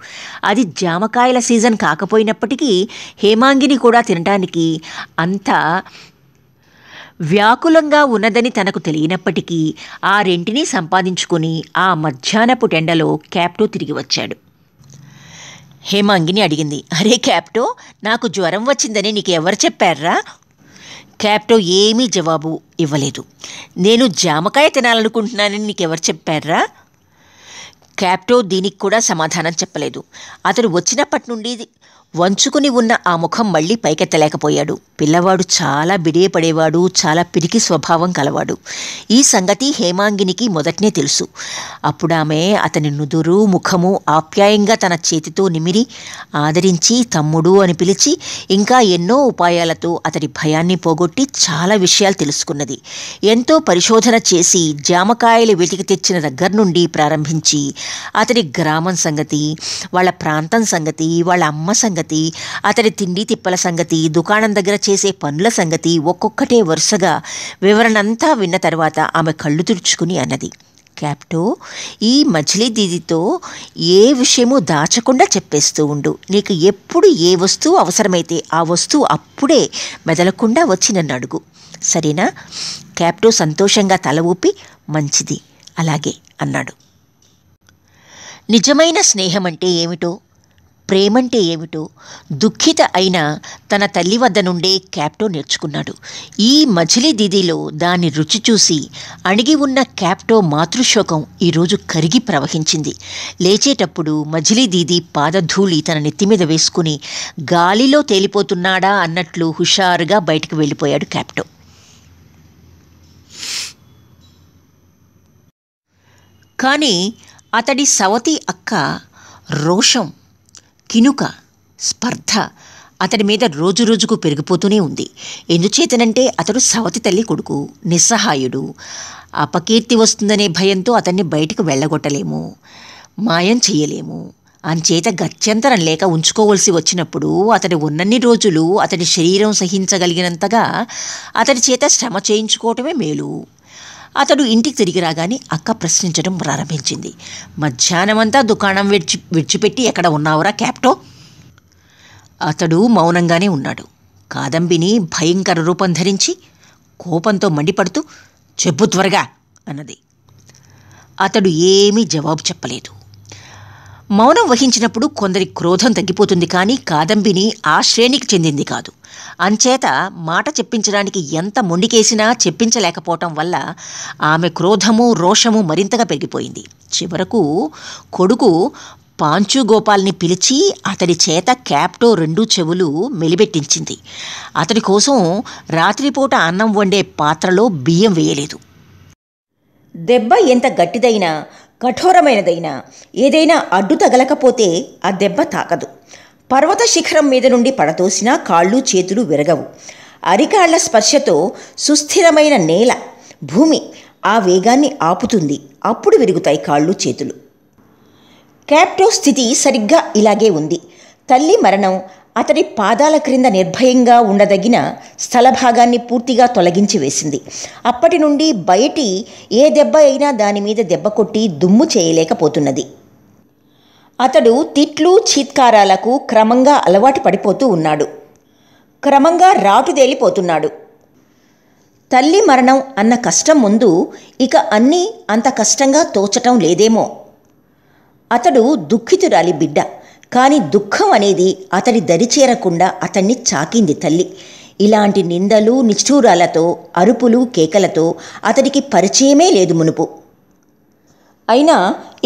అది జామకాయల సీజన్ కాకపోయినప్పటికీ హేమాంగిని కూడా తినటానికి అంత వ్యాకులంగా ఉన్నదని తనకు తెలియనప్పటికీ ఆ రెంటినీ సంపాదించుకుని ఆ మధ్యాహ్నపు టెండలో క్యాప్టో తిరిగి వచ్చాడు హేమాంగిని అడిగింది అరే క్యాప్టో నాకు జ్వరం వచ్చిందని నీకు ఎవరు చెప్పారా క్యాప్టో ఏమీ జవాబు ఇవ్వలేదు నేను జామకాయ తినాలనుకుంటున్నానని నీకెవరు చెప్పారా క్యాప్టో దీనికి కూడా సమాధానం చెప్పలేదు అతను వచ్చినప్పటి నుండి వంచుకుని ఉన్న ఆ ముఖం మళ్ళీ పైకెత్తలేకపోయాడు పిల్లవాడు చాలా బిడియపడేవాడు చాలా పిరికి స్వభావం కలవాడు ఈ సంగతి హేమాంగినికి మొదట్నే తెలుసు అప్పుడు ఆమె అతని నుదురు ముఖము ఆప్యాయంగా తన చేతితో నిమిరి ఆదరించి తమ్ముడు అని పిలిచి ఇంకా ఎన్నో ఉపాయాలతో అతడి భయాన్ని పోగొట్టి చాలా విషయాలు తెలుసుకున్నది ఎంతో పరిశోధన చేసి జామకాయలు వెతికి తెచ్చిన దగ్గర నుండి ప్రారంభించి అతడి గ్రామం సంగతి వాళ్ళ ప్రాంతం సంగతి వాళ్ళ అమ్మ సంగతి సంగతి అతడి తిండి తిప్పల సంగతి దుకాణం దగ్గర చేసే పనుల సంగతి ఒక్కొక్కటే వరుసగా వివరణంతా విన్న తర్వాత ఆమె కళ్ళు తుడుచుకుని అన్నది క్యాప్టో ఈ మజిలీ దీదితో ఏ విషయము దాచకుండా చెప్పేస్తూ ఉండు నీకు ఎప్పుడు ఏ వస్తువు అవసరమైతే ఆ వస్తువు అప్పుడే మెదలకుండా వచ్చి నన్ను అడుగు సరేనా క్యాప్టో సంతోషంగా తల ఊపి మంచిది అలాగే అన్నాడు నిజమైన స్నేహం అంటే ఏమిటో ప్రేమంటే ఏమిటో దుఃఖిత అయిన తన తల్లి వద్ద నుండే క్యాప్టో నేర్చుకున్నాడు ఈ మజిలీ దీదీలో దాని రుచి చూసి అణిగి ఉన్న క్యాప్టో మాతృశోకం ఈరోజు కరిగి ప్రవహించింది లేచేటప్పుడు మజిలీ దీది పాదధూళి తన నెత్తి మీద వేసుకుని గాలిలో తేలిపోతున్నాడా అన్నట్లు హుషారుగా బయటకు వెళ్ళిపోయాడు క్యాప్టో కానీ అతడి సవతి అక్క రోషం కినుక స్పర్ధ అతడి మీద రోజు రోజుకు పెరిగిపోతూనే ఉంది ఎందుచేతనంటే అతడు సవతి తల్లి కొడుకు నిస్సహాయుడు అపకీర్తి వస్తుందనే భయంతో అతన్ని బయటకు వెళ్ళగొట్టలేము మాయం చేయలేము అంచేత గత్యంతరం లేక ఉంచుకోవలసి వచ్చినప్పుడు అతడి ఉన్నన్ని రోజులు అతడి శరీరం సహించగలిగినంతగా అతడి చేత శ్రమ చేయించుకోవటమే మేలు అతడు ఇంటికి తిరిగి రాగానే అక్క ప్రశ్నించడం ప్రారంభించింది మధ్యాహ్నమంతా దుకాణం విడిచి విడిచిపెట్టి ఎక్కడ ఉన్నావురా క్యాప్టో అతడు మౌనంగానే ఉన్నాడు కాదంబిని భయంకర రూపం ధరించి కోపంతో మండిపడుతూ చెప్పు త్వరగా అన్నది అతడు ఏమీ జవాబు చెప్పలేదు మౌనం వహించినప్పుడు కొందరి క్రోధం తగ్గిపోతుంది కానీ కాదంబిని ఆ శ్రేణికి చెందింది కాదు అంచేత మాట చెప్పించడానికి ఎంత మొండికేసినా చెప్పించలేకపోవటం వల్ల ఆమె క్రోధము రోషము మరింతగా పెరిగిపోయింది చివరకు కొడుకు పాంచుగోపాల్ని పిలిచి అతడి చేత క్యాప్టో రెండు చెవులు మెలిబెట్టించింది అతడి కోసం రాత్రిపూట అన్నం వండే పాత్రలో బియ్యం వేయలేదు దెబ్బ ఎంత గట్టిదైనా కఠోరమైనదైనా ఏదైనా అడ్డు తగలకపోతే ఆ దెబ్బ తాకదు పర్వత శిఖరం మీద నుండి పడతోసినా కాళ్ళు చేతులు విరగవు అరికాళ్ల స్పర్శతో సుస్థిరమైన నేల భూమి ఆ వేగాన్ని ఆపుతుంది అప్పుడు విరుగుతాయి కాళ్ళు చేతులు క్యాప్టో స్థితి సరిగ్గా ఇలాగే ఉంది తల్లి మరణం అతడి పాదాల క్రింద నిర్భయంగా ఉండదగిన స్థలభాగాన్ని పూర్తిగా తొలగించి వేసింది అప్పటి నుండి బయటి ఏ దెబ్బ అయినా దాని మీద దెబ్బ కొట్టి దుమ్ము చేయలేకపోతున్నది అతడు తిట్లు చీత్కారాలకు క్రమంగా అలవాటు పడిపోతూ ఉన్నాడు క్రమంగా రాటుదేలిపోతున్నాడు తల్లి మరణం అన్న కష్టం ముందు ఇక అన్నీ అంత కష్టంగా తోచటం లేదేమో అతడు దుఃఖితురాలి బిడ్డ కానీ దుఃఖం అనేది అతడి దరిచేరకుండా అతన్ని చాకింది తల్లి ఇలాంటి నిందలు నిష్ఠూరాలతో అరుపులు కేకలతో అతడికి పరిచయమే లేదు మునుపు అయినా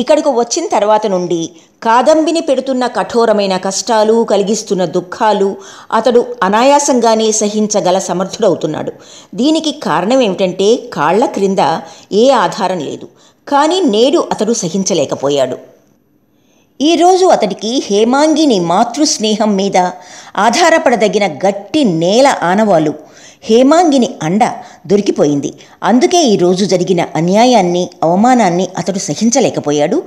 ఇక్కడికి వచ్చిన తర్వాత నుండి కాదంబిని పెడుతున్న కఠోరమైన కష్టాలు కలిగిస్తున్న దుఃఖాలు అతడు అనాయాసంగానే సహించగల సమర్థుడవుతున్నాడు దీనికి కారణం ఏమిటంటే కాళ్ల క్రింద ఏ ఆధారం లేదు కానీ నేడు అతడు సహించలేకపోయాడు ఈరోజు అతడికి హేమాంగిని మాతృస్నేహం మీద ఆధారపడదగిన గట్టి నేల ఆనవాలు హేమాంగిని అండ దొరికిపోయింది అందుకే ఈరోజు జరిగిన అన్యాయాన్ని అవమానాన్ని అతడు సహించలేకపోయాడు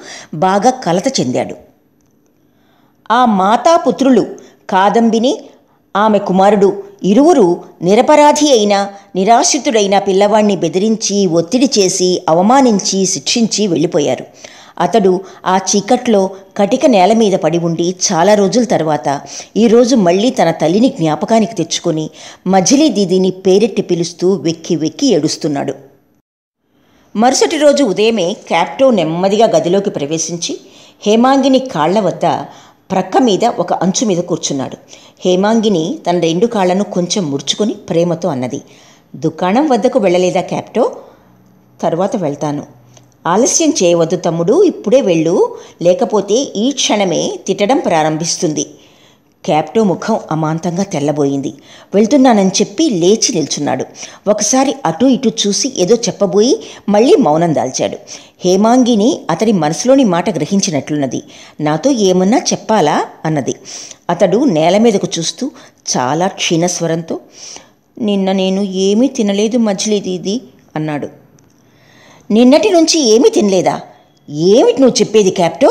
బాగా కలత చెందాడు ఆ మాతాపుత్రులు కాదంబిని ఆమె కుమారుడు ఇరువురు నిరపరాధి అయిన నిరాశ్రితుడైన పిల్లవాణ్ణి బెదిరించి ఒత్తిడి చేసి అవమానించి శిక్షించి వెళ్ళిపోయారు అతడు ఆ చీకట్లో కటిక నేల మీద పడి ఉండి చాలా రోజుల తర్వాత ఈరోజు మళ్ళీ తన తల్లిని జ్ఞాపకానికి తెచ్చుకొని మజిలీ దీదీని పేరెట్టి పిలుస్తూ వెక్కి వెక్కి ఏడుస్తున్నాడు మరుసటి రోజు ఉదయమే క్యాప్టో నెమ్మదిగా గదిలోకి ప్రవేశించి హేమాంగిని కాళ్ల వద్ద ప్రక్క మీద ఒక అంచు మీద కూర్చున్నాడు హేమాంగిని తన రెండు కాళ్లను కొంచెం ముడుచుకొని ప్రేమతో అన్నది దుకాణం వద్దకు వెళ్ళలేదా క్యాప్టో తర్వాత వెళ్తాను ఆలస్యం చేయవద్దు తమ్ముడు ఇప్పుడే వెళ్ళు లేకపోతే ఈ క్షణమే తిట్టడం ప్రారంభిస్తుంది క్యాప్టో ముఖం అమాంతంగా తెల్లబోయింది వెళ్తున్నానని చెప్పి లేచి నిల్చున్నాడు ఒకసారి అటు ఇటు చూసి ఏదో చెప్పబోయి మళ్ళీ మౌనం దాల్చాడు హేమాంగిని అతడి మనసులోని మాట గ్రహించినట్లున్నది నాతో ఏమన్నా చెప్పాలా అన్నది అతడు నేల మీదకు చూస్తూ చాలా క్షీణస్వరంతో నిన్న నేను ఏమీ తినలేదు మజిలీది ఇది అన్నాడు నిన్నటి నుంచి ఏమీ తినలేదా ఏమిటి నువ్వు చెప్పేది క్యాప్టో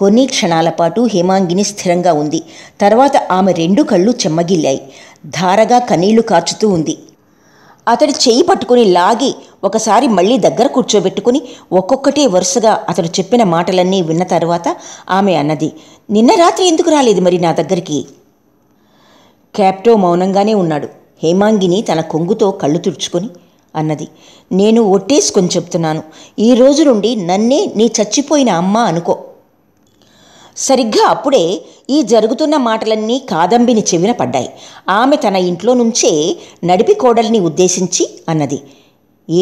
కొన్ని క్షణాల పాటు హేమాంగిని స్థిరంగా ఉంది తర్వాత ఆమె రెండు కళ్ళు చెమ్మగిల్లాయి ధారగా కన్నీళ్లు కాచుతూ ఉంది అతడి చేయి పట్టుకుని లాగి ఒకసారి మళ్ళీ దగ్గర కూర్చోబెట్టుకుని ఒక్కొక్కటి వరుసగా అతడు చెప్పిన మాటలన్నీ విన్న తర్వాత ఆమె అన్నది నిన్న రాత్రి ఎందుకు రాలేదు మరి నా దగ్గరికి క్యాప్టో మౌనంగానే ఉన్నాడు హేమాంగిని తన కొంగుతో కళ్ళు తుడుచుకొని అన్నది నేను ఒట్టేసుకొని చెప్తున్నాను ఈ రోజు నుండి నన్నే నీ చచ్చిపోయిన అమ్మ అనుకో సరిగ్గా అప్పుడే ఈ జరుగుతున్న మాటలన్నీ కాదంబిని చెవిన పడ్డాయి ఆమె తన ఇంట్లో నుంచే నడిపి కోడల్ని ఉద్దేశించి అన్నది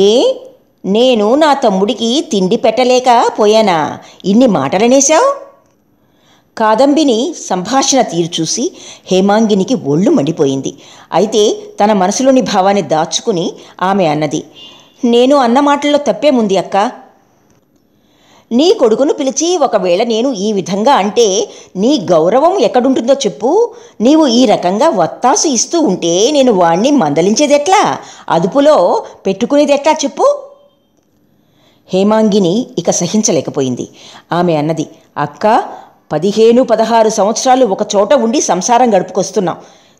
ఏ నేను నా తమ్ముడికి తిండి పెట్టలేక పోయానా ఇన్ని మాటలనేశావు కాదంబిని సంభాషణ తీరు చూసి హేమాంగినికి ఒళ్ళు మండిపోయింది అయితే తన మనసులోని భావాన్ని దాచుకుని ఆమె అన్నది నేను అన్న మాటల్లో తప్పేముంది అక్క నీ కొడుకును పిలిచి ఒకవేళ నేను ఈ విధంగా అంటే నీ గౌరవం ఎక్కడుంటుందో చెప్పు నీవు ఈ రకంగా వత్తాసు ఇస్తూ ఉంటే నేను వాణ్ణి మందలించేదెట్లా అదుపులో పెట్టుకునేదెట్లా చెప్పు హేమాంగిని ఇక సహించలేకపోయింది ఆమె అన్నది అక్క పదిహేను పదహారు సంవత్సరాలు ఒక చోట ఉండి సంసారం గడుపుకొస్తున్నాం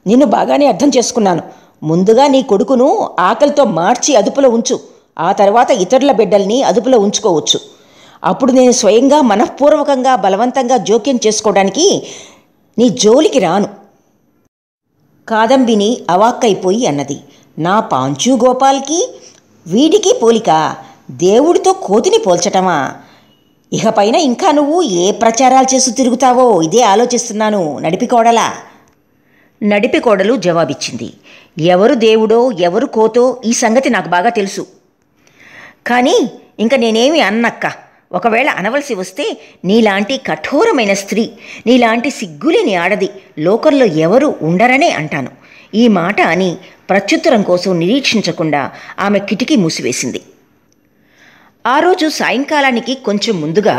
నిన్ను బాగానే అర్థం చేసుకున్నాను ముందుగా నీ కొడుకును ఆకలితో మార్చి అదుపులో ఉంచు ఆ తర్వాత ఇతరుల బిడ్డల్ని అదుపులో ఉంచుకోవచ్చు అప్పుడు నేను స్వయంగా మనఃపూర్వకంగా బలవంతంగా జోక్యం చేసుకోవడానికి నీ జోలికి రాను కాదంబిని అవాక్కైపోయి అన్నది నా పాంచు గోపాల్కి వీడికి పోలిక దేవుడితో కోతిని పోల్చటమా ఇకపైన ఇంకా నువ్వు ఏ ప్రచారాలు చేస్తూ తిరుగుతావో ఇదే ఆలోచిస్తున్నాను నడిపికోడలా నడిపికోడలు జవాబిచ్చింది ఎవరు దేవుడో ఎవరు కోతో ఈ సంగతి నాకు బాగా తెలుసు కానీ ఇంకా నేనేమి అన్నక్క ఒకవేళ అనవలసి వస్తే నీలాంటి కఠోరమైన స్త్రీ నీలాంటి సిగ్గులేని ఆడది లోకల్లో ఎవరు ఉండరనే అంటాను ఈ మాట అని ప్రత్యుత్తరం కోసం నిరీక్షించకుండా ఆమె కిటికీ మూసివేసింది ఆ రోజు సాయంకాలానికి కొంచెం ముందుగా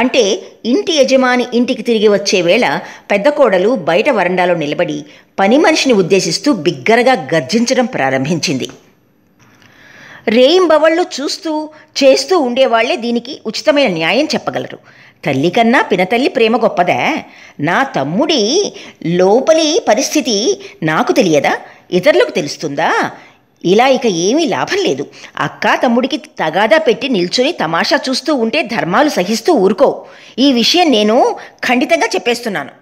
అంటే ఇంటి యజమాని ఇంటికి తిరిగి వచ్చే వేళ పెద్ద కోడలు బయట వరండాలో నిలబడి పని మనిషిని ఉద్దేశిస్తూ బిగ్గరగా గర్జించడం ప్రారంభించింది రేయింబవళ్ళు చూస్తూ చేస్తూ ఉండేవాళ్లే దీనికి ఉచితమైన న్యాయం చెప్పగలరు తల్లి కన్నా పినతల్లి ప్రేమ గొప్పదా నా తమ్ముడి లోపలి పరిస్థితి నాకు తెలియదా ఇతరులకు తెలుస్తుందా ఇలా ఇక ఏమీ లాభం లేదు అక్క తమ్ముడికి తగాదా పెట్టి నిల్చుని తమాషా చూస్తూ ఉంటే ధర్మాలు సహిస్తూ ఊరుకో ఈ విషయం నేను ఖండితంగా చెప్పేస్తున్నాను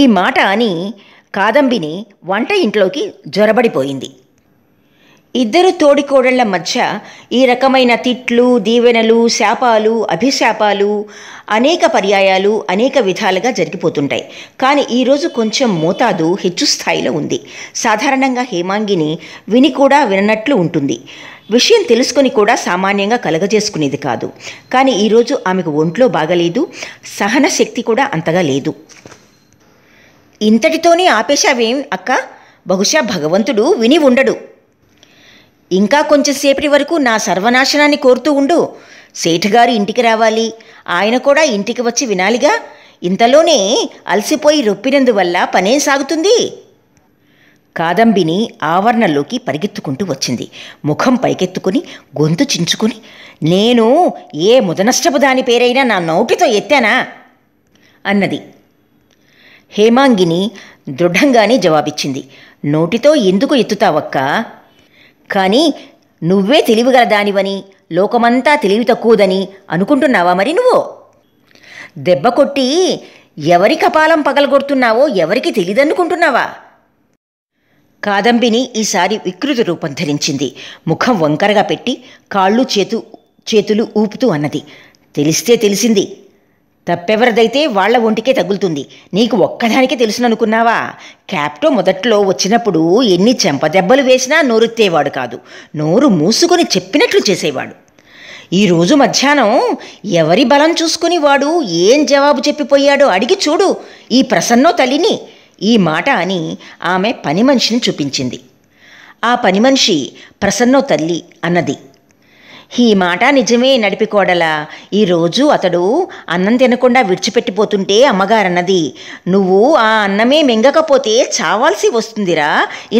ఈ మాట అని కాదంబిని వంట ఇంట్లోకి జ్వరబడిపోయింది ఇద్దరు తోడికోడళ్ల మధ్య ఈ రకమైన తిట్లు దీవెనలు శాపాలు అభిశాపాలు అనేక పర్యాయాలు అనేక విధాలుగా జరిగిపోతుంటాయి కానీ ఈరోజు కొంచెం మోతాదు హెచ్చు స్థాయిలో ఉంది సాధారణంగా హేమాంగిని విని కూడా విననట్లు ఉంటుంది విషయం తెలుసుకొని కూడా సామాన్యంగా కలగజేసుకునేది కాదు కానీ ఈరోజు ఆమెకు ఒంట్లో బాగలేదు సహన శక్తి కూడా అంతగా లేదు ఇంతటితోనే ఆపేశావేం అక్క బహుశా భగవంతుడు విని ఉండడు ఇంకా కొంచెంసేపటి వరకు నా సర్వనాశనాన్ని కోరుతూ ఉండు సేఠగారు ఇంటికి రావాలి ఆయన కూడా ఇంటికి వచ్చి వినాలిగా ఇంతలోనే అలసిపోయి రొప్పినందువల్ల పనేం సాగుతుంది కాదంబిని ఆవరణలోకి పరిగెత్తుకుంటూ వచ్చింది ముఖం పైకెత్తుకుని గొంతు చించుకుని నేను ఏ ముదనష్టపు దాని పేరైనా నా నోటితో ఎత్తానా అన్నది హేమాంగిని దృఢంగానే జవాబిచ్చింది నోటితో ఎందుకు ఎత్తుతావక్కా కానీ నువ్వే తెలివిగల దానివని లోకమంతా తెలివి తక్కువదని అనుకుంటున్నావా మరి నువ్వు దెబ్బ కొట్టి ఎవరి కపాలం పగలగొడుతున్నావో ఎవరికి తెలియదనుకుంటున్నావా కాదంబిని ఈసారి వికృత రూపం ధరించింది ముఖం వంకరగా పెట్టి కాళ్ళు చేతు చేతులు ఊపుతూ అన్నది తెలిస్తే తెలిసింది తప్పెవరిదైతే వాళ్ల ఒంటికే తగులుతుంది నీకు ఒక్కదానికే తెలుసుననుకున్నావా క్యాప్టో మొదట్లో వచ్చినప్పుడు ఎన్ని చెంపదెబ్బలు వేసినా నోరెత్తేవాడు కాదు నోరు మూసుకొని చెప్పినట్లు చేసేవాడు ఈరోజు మధ్యాహ్నం ఎవరి బలం చూసుకుని వాడు ఏం జవాబు చెప్పిపోయాడో అడిగి చూడు ఈ ప్రసన్నో తల్లిని ఈ మాట అని ఆమె పని మనిషిని చూపించింది ఆ పని మనిషి ప్రసన్నో తల్లి అన్నది ఈ మాట నిజమే నడిపికోడల ఈరోజు అతడు అన్నం తినకుండా విడిచిపెట్టిపోతుంటే అమ్మగారన్నది నువ్వు ఆ అన్నమే మింగకపోతే చావాల్సి వస్తుందిరా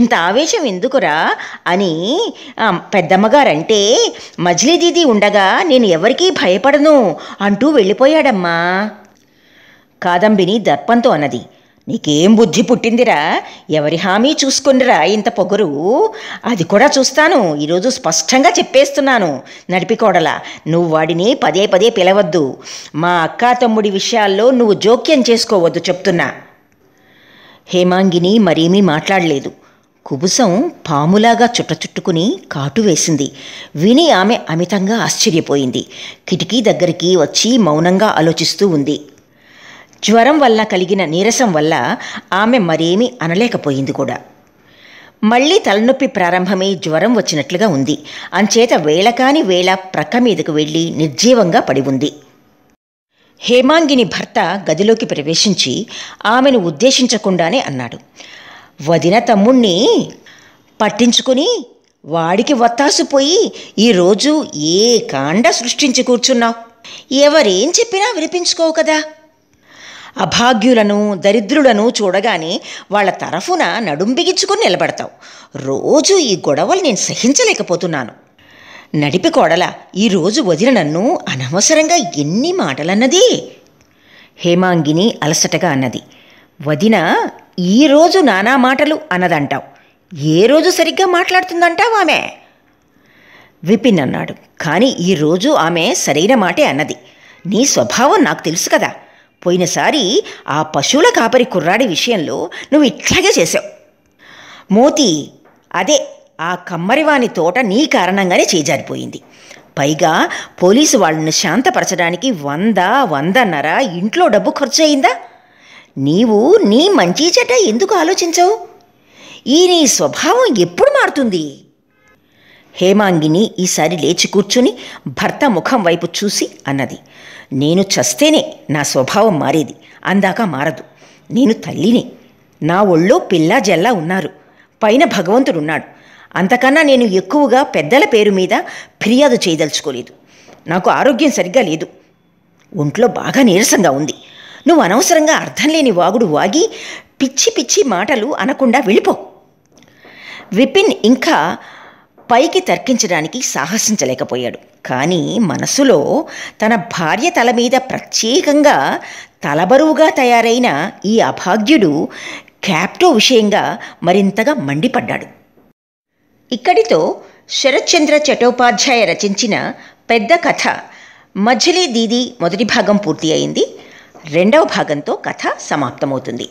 ఇంత ఆవేశం ఎందుకురా అని పెద్దమ్మగారంటే మజిలీ దీది ఉండగా నేను ఎవరికీ భయపడను అంటూ వెళ్ళిపోయాడమ్మా కాదంబిని దర్పంతో అన్నది నీకేం బుద్ధి పుట్టిందిరా ఎవరి హామీ చూసుకునిరా ఇంత పొగరు అది కూడా చూస్తాను ఈరోజు స్పష్టంగా చెప్పేస్తున్నాను నడిపికోడల నువ్వు వాడిని పదే పదే పిలవద్దు మా అక్కా తమ్ముడి విషయాల్లో నువ్వు జోక్యం చేసుకోవద్దు చెప్తున్నా హేమాంగిని మరేమీ మాట్లాడలేదు కుబుసం పాములాగా చుట్టచుట్టుకుని కాటు వేసింది విని ఆమె అమితంగా ఆశ్చర్యపోయింది కిటికీ దగ్గరికి వచ్చి మౌనంగా ఆలోచిస్తూ ఉంది జ్వరం వల్ల కలిగిన నీరసం వల్ల ఆమె మరేమీ అనలేకపోయింది కూడా మళ్ళీ తలనొప్పి ప్రారంభమై జ్వరం వచ్చినట్లుగా ఉంది అంచేత వేళకాని వేళ ప్రక్క మీదకు వెళ్ళి నిర్జీవంగా పడి ఉంది హేమాంగిని భర్త గదిలోకి ప్రవేశించి ఆమెను ఉద్దేశించకుండానే అన్నాడు వదిన తమ్ముణ్ణి పట్టించుకుని వాడికి వత్తాసుపోయి ఈరోజు ఏ కాండ సృష్టించి కూర్చున్నావు ఎవరేం చెప్పినా వినిపించుకోవు కదా అభాగ్యులను దరిద్రులను చూడగానే వాళ్ళ తరఫున నడుం బిగించుకుని నిలబడతావు రోజు ఈ గొడవలు నేను సహించలేకపోతున్నాను నడిపి కోడల ఈరోజు వదిన నన్ను అనవసరంగా ఎన్ని మాటలన్నది హేమాంగిని అలసటగా అన్నది వదిన ఈరోజు నానా మాటలు అన్నదంటావు ఏ రోజు సరిగ్గా మాట్లాడుతుందంటావు ఆమె విపిన్ అన్నాడు కానీ ఈరోజు ఆమె సరైన మాటే అన్నది నీ స్వభావం నాకు తెలుసు కదా పోయినసారి ఆ పశువుల కాపరి కుర్రాడి విషయంలో నువ్వు ఇట్లాగే చేసావు మోతి అదే ఆ కమ్మరివాని తోట నీ కారణంగానే చేజారిపోయింది పైగా పోలీసు వాళ్ళని శాంతపరచడానికి వంద వందన్నర ఇంట్లో డబ్బు ఖర్చు అయిందా నీవు నీ మంచి చెట ఎందుకు ఆలోచించవు ఈ నీ స్వభావం ఎప్పుడు మారుతుంది హేమాంగిని ఈసారి లేచి కూర్చుని భర్త ముఖం వైపు చూసి అన్నది నేను చస్తేనే నా స్వభావం మారేది అందాక మారదు నేను తల్లిని నా ఒళ్ళో పిల్ల జల్లా ఉన్నారు పైన భగవంతుడున్నాడు అంతకన్నా నేను ఎక్కువగా పెద్దల పేరు మీద ఫిర్యాదు చేయదలుచుకోలేదు నాకు ఆరోగ్యం సరిగ్గా లేదు ఒంట్లో బాగా నీరసంగా ఉంది నువ్వు అనవసరంగా అర్థం లేని వాగుడు వాగి పిచ్చి పిచ్చి మాటలు అనకుండా వెళ్ళిపో విపిన్ ఇంకా పైకి తర్కించడానికి సాహసించలేకపోయాడు కానీ మనసులో తన భార్య తల మీద ప్రత్యేకంగా తలబరువుగా తయారైన ఈ అభాగ్యుడు క్యాప్టో విషయంగా మరింతగా మండిపడ్డాడు ఇక్కడితో శరత్చంద్ర చటోపాధ్యాయ రచించిన పెద్ద కథ మజిలీ దీది మొదటి భాగం పూర్తి అయింది రెండవ భాగంతో కథ సమాప్తమవుతుంది